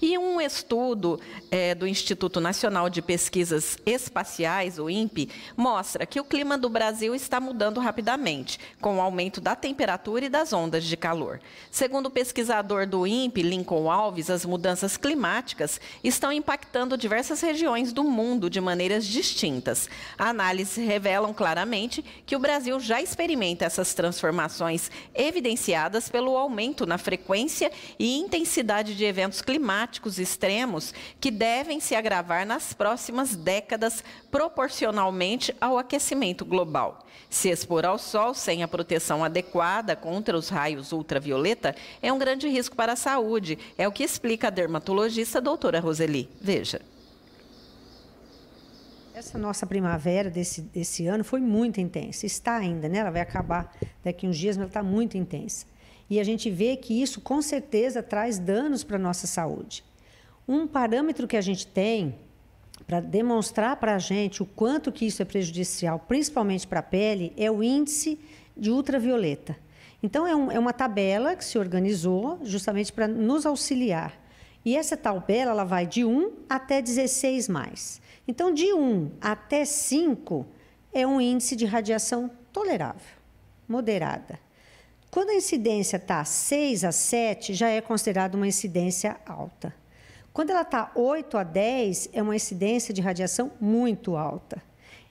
E um estudo é, do Instituto Nacional de Pesquisas Espaciais, o INPE, mostra que o clima do Brasil está mudando rapidamente, com o aumento da temperatura e das ondas de calor. Segundo o pesquisador do INPE, Lincoln Alves, as mudanças climáticas estão impactando diversas regiões do mundo de maneiras distintas. Análises revelam claramente que o Brasil já experimenta essas transformações evidenciadas pelo aumento na frequência e intensidade de eventos climáticos climáticos extremos que devem se agravar nas próximas décadas proporcionalmente ao aquecimento global. Se expor ao sol sem a proteção adequada contra os raios ultravioleta é um grande risco para a saúde, é o que explica a dermatologista doutora Roseli. Veja. Essa nossa primavera desse, desse ano foi muito intensa. Está ainda, né? Ela vai acabar daqui uns dias, mas ela está muito intensa. E a gente vê que isso com certeza traz danos para a nossa saúde. Um parâmetro que a gente tem para demonstrar para a gente o quanto que isso é prejudicial, principalmente para a pele, é o índice de ultravioleta. Então, é, um, é uma tabela que se organizou justamente para nos auxiliar. E essa tabela ela vai de 1 até 16 mais. Então, de 1 até 5 é um índice de radiação tolerável, moderada. Quando a incidência está 6 a 7, já é considerada uma incidência alta. Quando ela está 8 a 10, é uma incidência de radiação muito alta.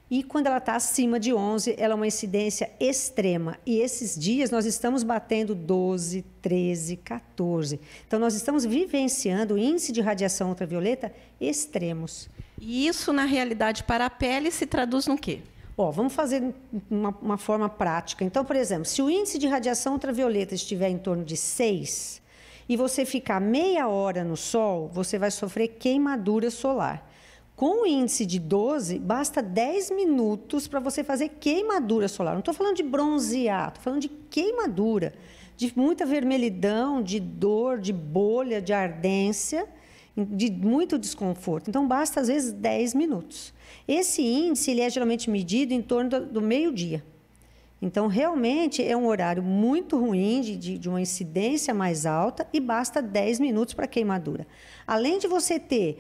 E quando ela está acima de 11, ela é uma incidência extrema. E esses dias nós estamos batendo 12, 13, 14. Então nós estamos vivenciando índice de radiação ultravioleta extremos. E isso, na realidade, para a pele se traduz no quê? Ó, vamos fazer uma, uma forma prática. Então, por exemplo, se o índice de radiação ultravioleta estiver em torno de 6 e você ficar meia hora no sol, você vai sofrer queimadura solar. Com o índice de 12, basta 10 minutos para você fazer queimadura solar. Não estou falando de bronzear, estou falando de queimadura, de muita vermelhidão, de dor, de bolha, de ardência de muito desconforto. Então, basta, às vezes, 10 minutos. Esse índice ele é geralmente medido em torno do, do meio-dia. Então, realmente é um horário muito ruim, de, de, uma incidência mais alta, e basta 10 minutos para queimadura. Além de você ter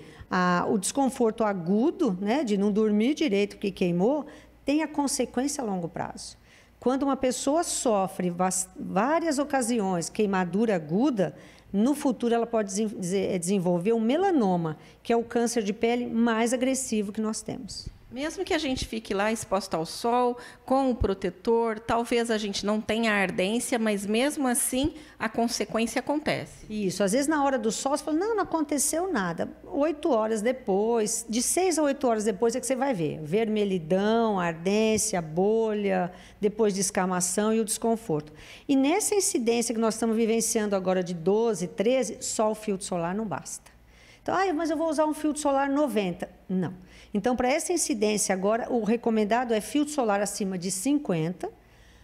o desconforto agudo, né, de não dormir direito porque queimou, tem a consequência a longo prazo. Quando uma pessoa sofre várias ocasiões queimadura aguda, no futuro, ela pode eh, desenvolver o melanoma, que é o câncer de pele mais agressivo que nós temos. Mesmo que a gente fique lá exposta ao sol, com o protetor, talvez a gente não tenha ardência, mas mesmo assim a consequência acontece. Isso, às vezes na hora do sol você fala, não, não aconteceu nada. Oito horas depois, de seis a oito horas depois é que você vai ver. Vermelhidão, ardência, bolha, depois de escamação e o desconforto. E nessa incidência que nós estamos vivenciando agora de 12, 13, só o filtro solar não basta. Então, ah, mas eu vou usar um filtro solar 90. Não. Então, para essa incidência agora, o recomendado é filtro solar acima de 50,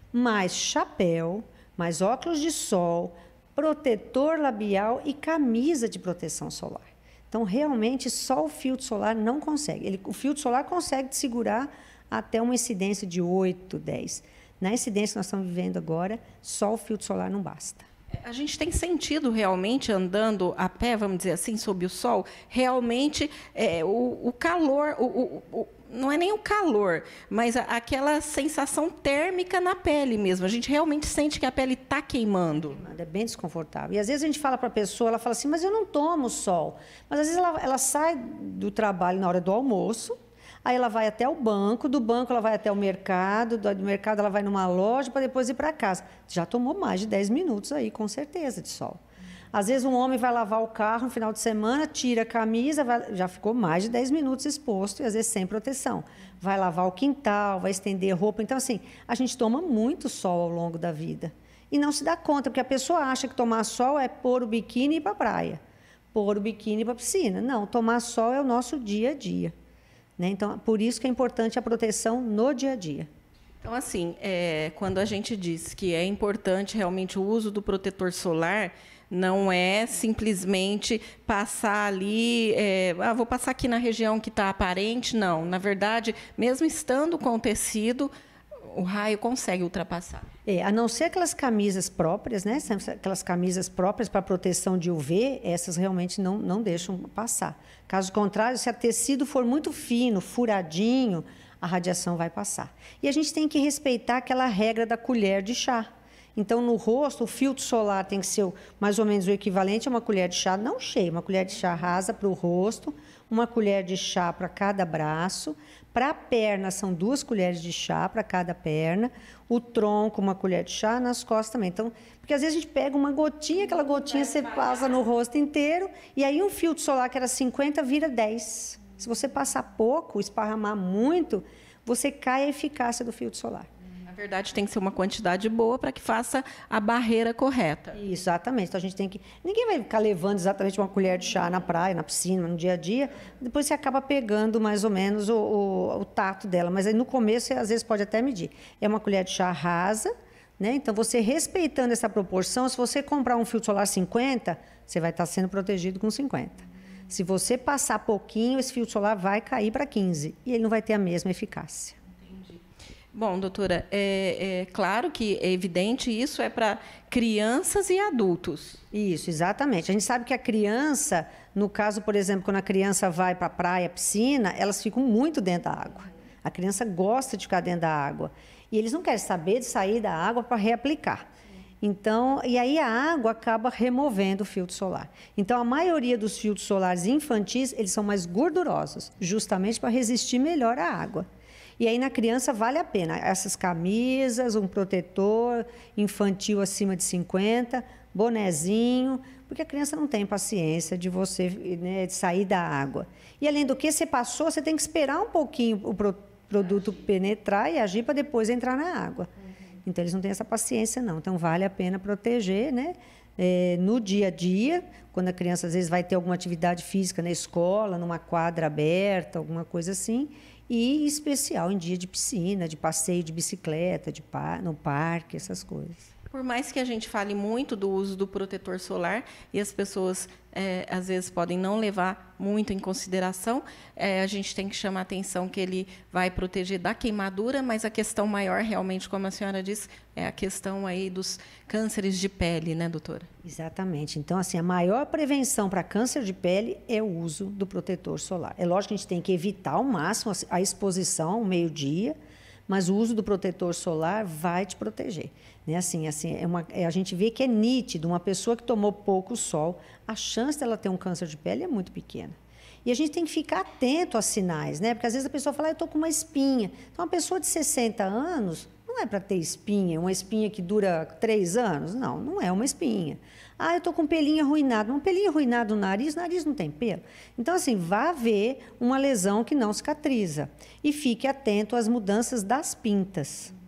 mais chapéu, mais óculos de sol, protetor labial e camisa de proteção solar. Então, realmente, só o filtro solar não consegue. Ele, o filtro solar consegue te segurar até uma incidência de 8, 10. Na incidência que nós estamos vivendo agora, só o filtro solar não basta. A gente tem sentido realmente andando a pé, vamos dizer assim, sob o sol, realmente é, o, o, calor, o, o, não é nem o calor, mas a, aquela sensação térmica na pele mesmo. A gente realmente sente que a pele está queimando. É bem desconfortável. E às vezes a gente fala para a pessoa, ela fala assim, mas eu não tomo sol. Mas às vezes ela, ela sai do trabalho na hora do almoço, Aí ela vai até o banco, do banco ela vai até o mercado, do mercado ela vai numa loja para depois ir para casa. Já tomou mais de 10 minutos aí, com certeza, de sol. Às vezes um homem vai lavar o carro no final de semana, tira a camisa, vai, já ficou mais de 10 minutos exposto e às vezes sem proteção. Vai lavar o quintal, vai estender roupa. Então, assim, a gente toma muito sol ao longo da vida. E não se dá conta, porque a pessoa acha que tomar sol é pôr o biquíni e ir para a praia, pôr o biquíni para a piscina. Não, tomar sol é o nosso dia a dia. Né? Então, por isso que é importante a proteção no dia a dia. Então, assim, é, quando a gente diz que é importante realmente o uso do protetor solar, não é simplesmente passar ali, é, ah, vou passar aqui na região que está aparente, não. Na verdade, mesmo estando com o tecido, o raio consegue ultrapassar. É, a não ser aquelas camisas próprias, né? Aquelas camisas próprias para proteção de UV, essas realmente não, não deixam passar. Caso contrário, se o tecido for muito fino, furadinho, a radiação vai passar. E a gente tem que respeitar aquela regra da colher de chá. Então, no rosto, o filtro solar tem que ser mais ou menos o equivalente a uma colher de chá, não cheia, uma colher de chá rasa para o rosto, uma colher de chá para cada braço. Para a perna, são duas colheres de chá para cada perna. O tronco, uma colher de chá, nas costas também. Então, porque às vezes a gente pega uma gotinha, aquela gotinha você passa no rosto inteiro, e aí um filtro solar que era 50 vira 10. Se você passar pouco, esparramar muito, você cai a eficácia do filtro solar. Na verdade, tem que ser uma quantidade boa para que faça a barreira correta. Exatamente. Então a gente tem que. Ninguém vai ficar levando exatamente uma colher de chá na praia, na piscina, no dia a dia. Depois você acaba pegando mais ou menos o, o, o tato dela. Mas aí no começo você às vezes pode até medir. É uma colher de chá rasa. Né? Então, você respeitando essa proporção, se você comprar um filtro solar 50, você vai estar sendo protegido com 50. Se você passar pouquinho, esse filtro solar vai cair para 15 e ele não vai ter a mesma eficácia. Bom, doutora, é, é, claro que é evidente isso é para crianças e adultos. Isso, exatamente. A gente sabe que a criança, no caso, por exemplo, quando a criança vai para a praia, piscina, elas ficam muito dentro da água. A criança gosta de ficar dentro da água. E eles não querem saber de sair da água para reaplicar. Então, e aí a água acaba removendo o filtro solar. Então, a maioria dos filtros solares infantis, eles são mais gordurosos, justamente para resistir melhor à água. E aí na criança vale a pena. Essas camisas, um protetor infantil acima de 50, bonezinho, porque a criança não tem paciência de você né, de sair da água. E além do que, você passou, você tem que esperar um pouquinho o pro produto agir. penetrar e agir para depois entrar na água. Uhum. Então eles não têm essa paciência não. Então vale a pena proteger, né? É, no dia a dia, quando a criança às vezes vai ter alguma atividade física na escola, numa quadra aberta, alguma coisa assim, e especial em dia de piscina, de passeio de bicicleta, de par, no parque, essas coisas. Por mais que a gente fale muito do uso do protetor solar e as pessoas é, às vezes podem não levar muito em consideração, é, a gente tem que chamar atenção que ele vai proteger da queimadura, mas a questão maior realmente, como a senhora disse, é a questão aí dos cânceres de pele, né, doutora? Exatamente. Então, assim, a maior prevenção para câncer de pele é o uso do protetor solar. É lógico que a gente tem que evitar ao máximo a assim, exposição ao meio-dia, mas o uso do protetor solar vai te proteger. Né? Assim, assim, é uma, é, a gente vê que é nítido, uma pessoa que tomou pouco sol, a chance dela ter um câncer de pele é muito pequena. E a gente tem que ficar atento a sinais, né? Porque às vezes a pessoa fala, ah, eu estou com uma espinha. Então, uma pessoa de 60 anos, não é para ter espinha, uma espinha que dura três anos. Não, não é uma espinha. Ah, eu estou com pelinho arruinado. um pelinho arruinado no nariz, nariz não tem pelo. Então, assim, vá ver uma lesão que não cicatriza. E fique atento às mudanças das pintas.